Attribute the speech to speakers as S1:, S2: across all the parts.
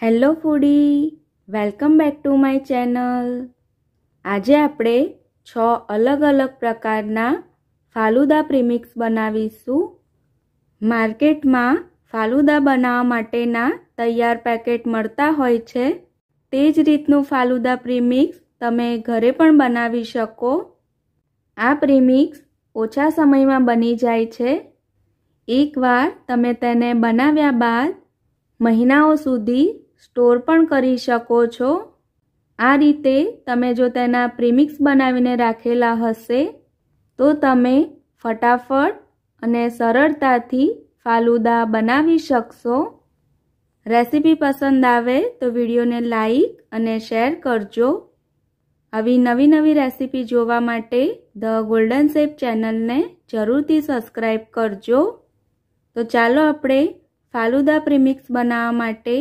S1: hello foodie welcome back to my channel આજે આપણે છ અલગ અલગ પ્રકારના ફાલુદા પ્રિમિક્સ બનાવીશું માર્કેટમાં ફાલુદા બનાવવા માટેના તૈયાર પેકેટ મળતા હોય છે તે જ રીતનું ફાલુદા પ્રીમિક્સ તમે ઘરે પણ બનાવી શકો આ પ્રિમિક્સ ઓછા સમયમાં બની જાય છે એકવાર તમે તેને બનાવ્યા બાદ મહિનાઓ સુધી સ્ટોર પણ કરી શકો છો આ રીતે તમે જો તેના પ્રિમિક્સ બનાવીને રાખેલા હશે તો તમે ફટાફટ અને સરળતાથી ફાલુદા બનાવી શકશો રેસીપી પસંદ આવે તો વિડીયોને લાઈક અને શેર કરજો આવી નવી નવી રેસીપી જોવા માટે ધ ગોલ્ડન શેપ ચેનલને જરૂરથી સબસ્ક્રાઈબ કરજો તો ચાલો આપણે ફાલુદા પ્રિમિક્સ બનાવવા માટે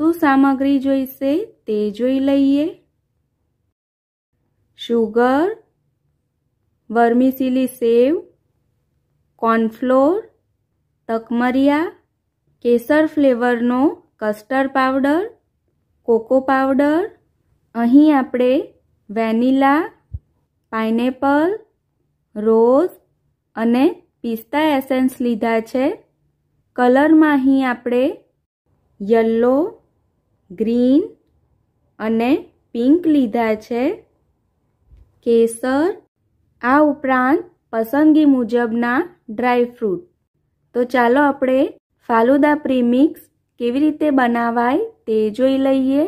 S1: શું સામગ્રી જોઈશે તે જોઈ લઈએ શુગર વર્મિસિલી સેવ કોર્નફ્લોર તકમરિયા કેસર ફ્લેવરનો કસ્ટર્ડ પાવડર કોકો પાવડર અહીં આપણે વેનિલા પાઇનેપલ રોઝ અને પિસ્તા એસેન્સ લીધા છે કલરમાં અહીં આપણે યલો ગ્રીન અને પિંક લીધા છે કેસર આ ઉપરાંત પસંદગી મુજબના ડ્રાયફ્રૂટ તો ચાલો આપણે ફાલુદા પ્રીમિક્સ કેવી રીતે બનાવાય તે જોઈ લઈએ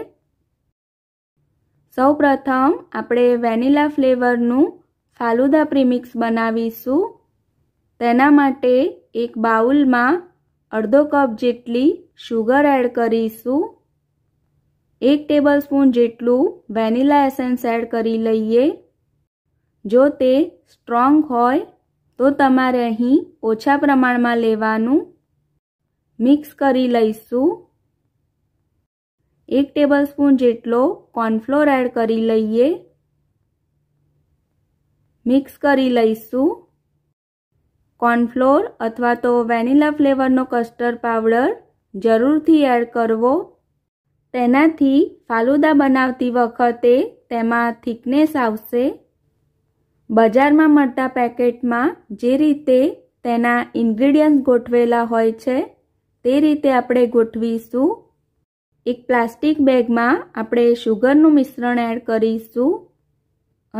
S1: સૌપ્રથમ આપણે વેનિલા ફ્લેવરનું ફાલુદા પ્રીમિક્સ બનાવીશું તેના માટે એક બાઉલમાં અડધો કપ જેટલી શુગર એડ કરીશું એક ટેબલ સ્પૂન જેટલું વેનિલા એસેન્સ એડ કરી લઈએ જો તે સ્ટ્રોંગ હોય તો તમારે અહીં ઓછા પ્રમાણમાં લેવાનું મિક્સ કરી લઈશું એક ટેબલ સ્પૂન જેટલો કોર્નફ્લોર એડ કરી લઈએ મિક્સ કરી લઈશું કોર્નફ્લોર અથવા તો વેનિલા ફ્લેવરનો કસ્ટર્ડ પાવડર જરૂરથી એડ કરવો તેનાથી ફાલુદા બનાવતી વખતે તેમાં થિકનેસ આવશે બજારમાં મળતા પેકેટમાં જે રીતે તેના ઇન્ગ્રીડિયન્ટ્સ ગોઠવેલા હોય છે તે રીતે આપણે ગોઠવીશું એક પ્લાસ્ટિક બેગમાં આપણે શુગરનું મિશ્રણ એડ કરીશું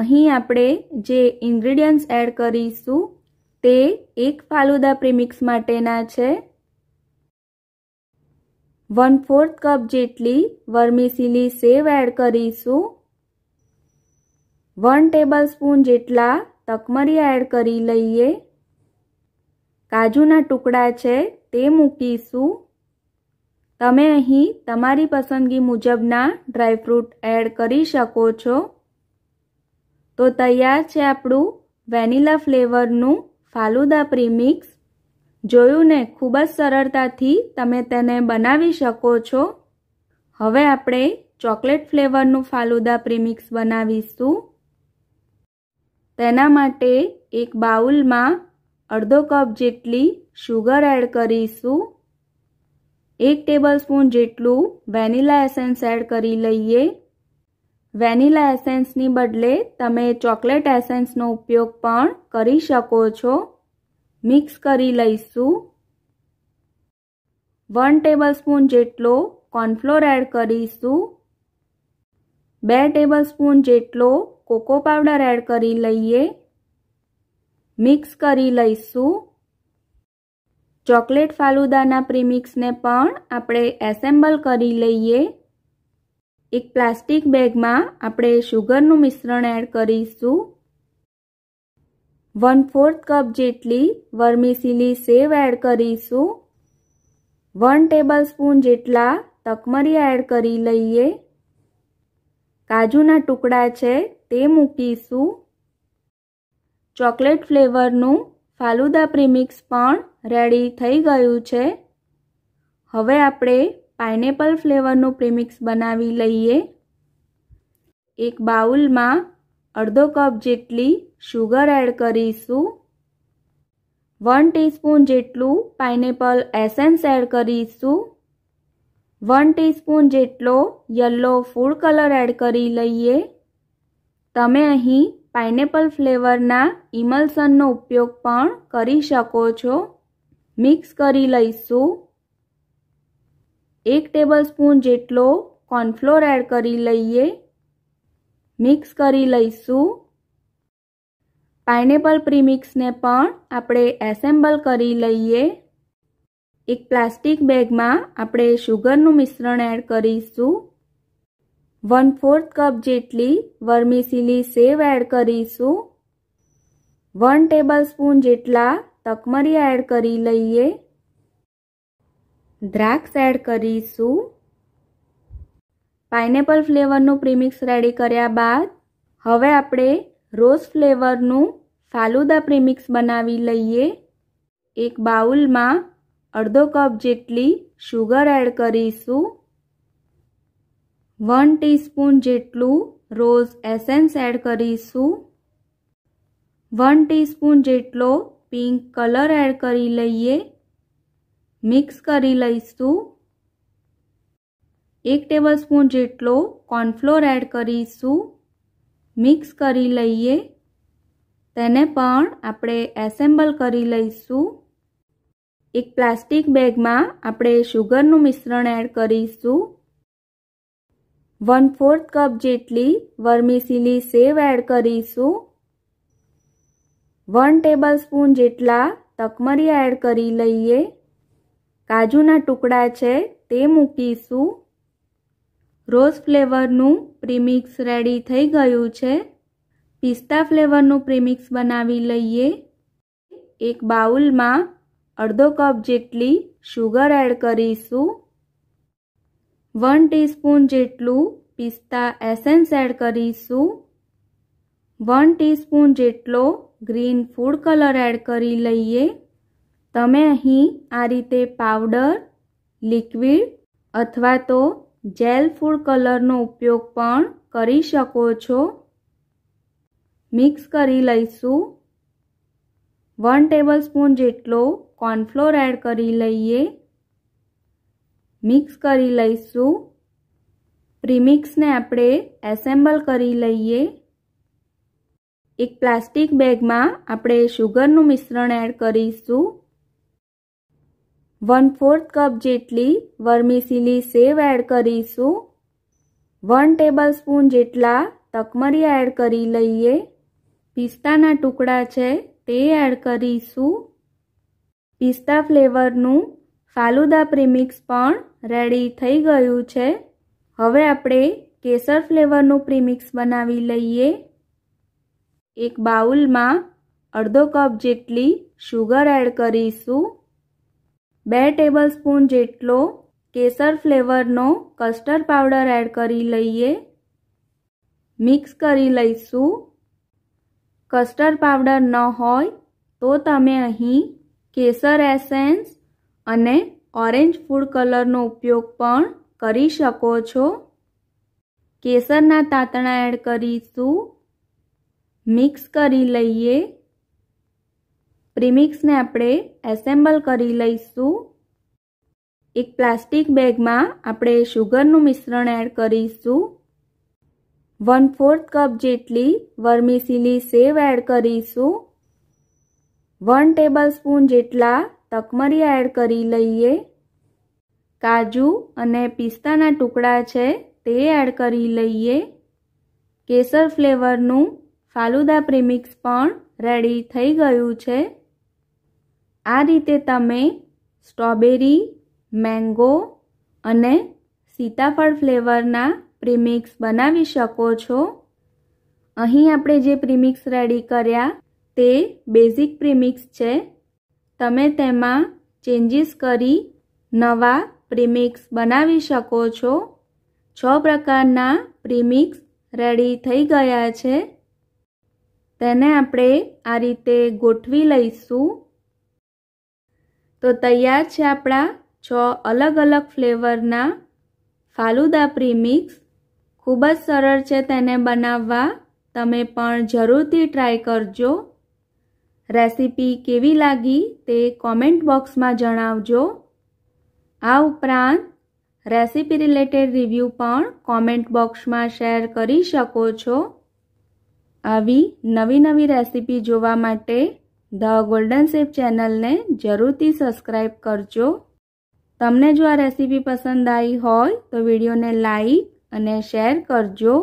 S1: અહીં આપણે જે ઇન્ગ્રીડિયન્ટ્સ એડ કરીશું તે એક ફાલુદા પ્રીમિક્સ માટેના છે વન ફોર્થ કપ જેટલી વર્મિસિલી સેવ એડ કરીશું વન ટેબલ સ્પૂન જેટલા તકમરી એડ કરી લઈએ કાજુના ટુકડા છે તે મૂકીશું તમે અહીં તમારી પસંદગી મુજબના ડ્રાયફ્રૂટ એડ કરી શકો છો તો તૈયાર છે આપણું વેનિલા ફ્લેવરનું ફાલુદા પ્રીમિક્સ જોયું ને ખૂબ જ સરળતાથી તમે તેને બનાવી શકો છો હવે આપણે ચોકલેટ ફ્લેવરનું ફાલુદા પ્રીમિક્સ બનાવીશું તેના માટે એક બાઉલમાં અડધો કપ જેટલી શુગર એડ કરીશું એક ટેબલસ્પૂન જેટલું વેનિલા એસેન્સ એડ કરી લઈએ વેનિલા એસેન્સની બદલે તમે ચોકલેટ એસેન્સનો ઉપયોગ પણ કરી શકો છો મિક્સ કરી લઈશું વન ટેબલસ્પૂન જેટલો કોર્નફ્લોર એડ કરીશું બે ટેબલસ્પૂન જેટલો કોકો પાવડર એડ કરી લઈએ મિક્સ કરી લઈશું ચોકલેટ ફાલુદાના પ્રીમિક્સને પણ આપણે એસેમ્બલ કરી લઈએ એક પ્લાસ્ટિક બેગમાં આપણે શુગરનું મિશ્રણ એડ કરીશું વન ફોર્થ કપ જેટલી વર્મીસીલી સેવ એડ કરીશું વન ટેબલ સ્પૂન જેટલા તકમરી એડ કરી લઈએ કાજુના ટુકડા છે તે મૂકીશું ચોકલેટ ફ્લેવરનું ફાલુદા પ્રીમિક્સ પણ રેડી થઈ ગયું છે હવે આપણે પાઇનેપલ ફ્લેવરનું પ્રીમિક્સ બનાવી લઈએ એક બાઉલમાં અડધો કપ જેટલી શુગર એડ કરીશું વન ટીસ્પૂન જેટલું પાઇનેપલ એસેન્સ એડ કરીશું વન ટીસ્પૂન જેટલો યલો ફૂડ કલર એડ કરી લઈએ તમે અહીં પાઇનેપલ ફ્લેવરના ઇમલ્સનનો ઉપયોગ પણ કરી શકો છો મિક્સ કરી લઈશું એક ટેબલ સ્પૂન જેટલો કોર્નફ્લોર એડ કરી લઈએ મિક્સ કરી લઈશું પાઇનેપલ પ્રીમિક્સને પણ આપણે એસેમ્બલ કરી લઈએ એક પ્લાસ્ટિક બેગમાં આપણે શુગરનું મિશ્રણ એડ કરીશું વન ફોર્થ કપ જેટલી વર્મિસિલી સેવ એડ કરીશું વન ટેબલ સ્પૂન જેટલા તકમરી એડ કરી લઈએ દ્રાક્ષ એડ કરીશું પાઇનેપલ ફ્લેવરનું પ્રીમિક્સ રેડી કર્યા બાદ હવે આપણે રોઝ ફ્લેવરનું ફાલુદા પ્રીમિક્સ બનાવી લઈએ એક બાઉલમાં અડધો કપ જેટલી શુગર એડ કરીશું વન ટીસ્પૂન જેટલું રોઝ એસેન્સ એડ કરીશું વન ટીસ્પૂન જેટલો પિંક કલર એડ કરી લઈએ મિક્સ કરી લઈશું એક ટેબલ સ્પૂન જેટલો કોર્નફ્લોર એડ કરીશું મિક્સ કરી લઈએ તેને પણ આપણે એસેમ્બલ કરી લઈશું એક પ્લાસ્ટિક બેગમાં આપણે શુગરનું મિશ્રણ એડ કરીશું વન ફોર્થ કપ જેટલી વર્મીસીલી સેવ એડ કરીશું વન ટેબલ સ્પૂન જેટલા તકમરી એડ કરી લઈએ કાજુના ટુકડા છે તે મૂકીશું રોઝ ફ્લેવરનું પ્રીમિક્સ રેડી થઈ ગયું છે પિસ્તા ફ્લેવરનું પ્રીમિક્સ બનાવી લઈએ એક બાઉલમાં અડધો કપ જેટલી શુગર એડ કરીશું વન ટીસ્પૂન જેટલું પિસ્તા એસેન્સ એડ કરીશું વન ટીસ્પૂન જેટલો ગ્રીન ફૂડ કલર એડ કરી લઈએ તમે અહીં આ રીતે પાવડર લિક્વિડ અથવા તો જેલ ફૂડ કલરનો ઉપયોગ પણ કરી શકો છો મિક્સ કરી લઈશું વન ટેબલ સ્પૂન જેટલો કોર્નફ્લોર એડ કરી લઈએ મિક્સ કરી લઈશું પ્રીમિક્સને આપણે એસેમ્બલ કરી લઈએ એક પ્લાસ્ટિક બેગમાં આપણે શુગરનું મિશ્રણ એડ કરીશું વન ફોર્થ કપ જેટલી વર્મીસીલી સેવ એડ કરીશું વન ટેબલ સ્પૂન જેટલા તકમરી એડ કરી લઈએ પિસ્તાના ટુકડા છે તે એડ કરીશું પિસ્તા ફ્લેવરનું ફાલુદા પ્રિમિક્સ પણ રેડી થઈ ગયું છે હવે આપણે કેસર ફ્લેવરનું પ્રીમિક્સ બનાવી લઈએ એક બાઉલમાં અડધો કપ જેટલી શુગર એડ કરીશું બે ટેબલ સ્પૂન જેટલો કેસર ફ્લેવરનો કસ્ટર્ડ પાવડર એડ કરી લઈએ મિક્સ કરી લઈશું કસ્ટર્ડ પાવડર ન હોય તો તમે અહીં કેસર એસેન્સ અને ઓરેન્જ ફૂડ કલરનો ઉપયોગ પણ કરી શકો છો કેસરના તાતણા એડ કરીશું મિક્સ કરી લઈએ પ્રીમિક્સને આપણે એસેમ્બલ કરી લઈશું એક પ્લાસ્ટિક બેગમાં આપણે શુગરનું મિશ્રણ એડ કરીશું વન ફોર્થ કપ જેટલી વર્મીસીલી સેવ એડ કરીશું વન ટેબલ સ્પૂન જેટલા તકમરી એડ કરી લઈએ કાજુ અને પિસ્તાના ટુકડા છે તે એડ કરી લઈએ કેસર ફ્લેવરનું ફાલુદા પ્રીમિક્સ પણ રેડી થઈ ગયું છે આ રીતે તમે સ્ટ્રોબેરી મેંગો અને સીતાફળ ફ્લેવરના પ્રિમિક્સ બનાવી શકો છો અહીં આપણે જે પ્રિમિક્સ રેડી કર્યા તે બેઝિક પ્રિમિક્સ છે તમે તેમાં ચેન્જીસ કરી નવા પ્રિમિક્સ બનાવી શકો છો છ પ્રકારના પ્રિમિક્સ રેડી થઈ ગયા છે તેને આપણે આ રીતે ગોઠવી લઈશું તો તૈયાર છે આપણા છ અલગ અલગ ફ્લેવરના ફાલુદા પ્રીમિક્સ ખૂબ જ સરળ છે તેને બનાવવા તમે પણ જરૂરથી ટ્રાય કરજો રેસીપી કેવી લાગી તે કોમેન્ટ બોક્સમાં જણાવજો આ ઉપરાંત રેસીપી રિલેટેડ રિવ્યૂ પણ કોમેન્ટ બોક્સમાં શેર કરી શકો છો આવી નવી નવી રેસીપી જોવા માટે ધ ગોલ્ડન શેપ ચેનલને જરૂરથી સબસ્ક્રાઈબ કરજો તમને જો આ રેસીપી પસંદ આવી હોય તો વિડીયોને લાઈક અને શેર કરજો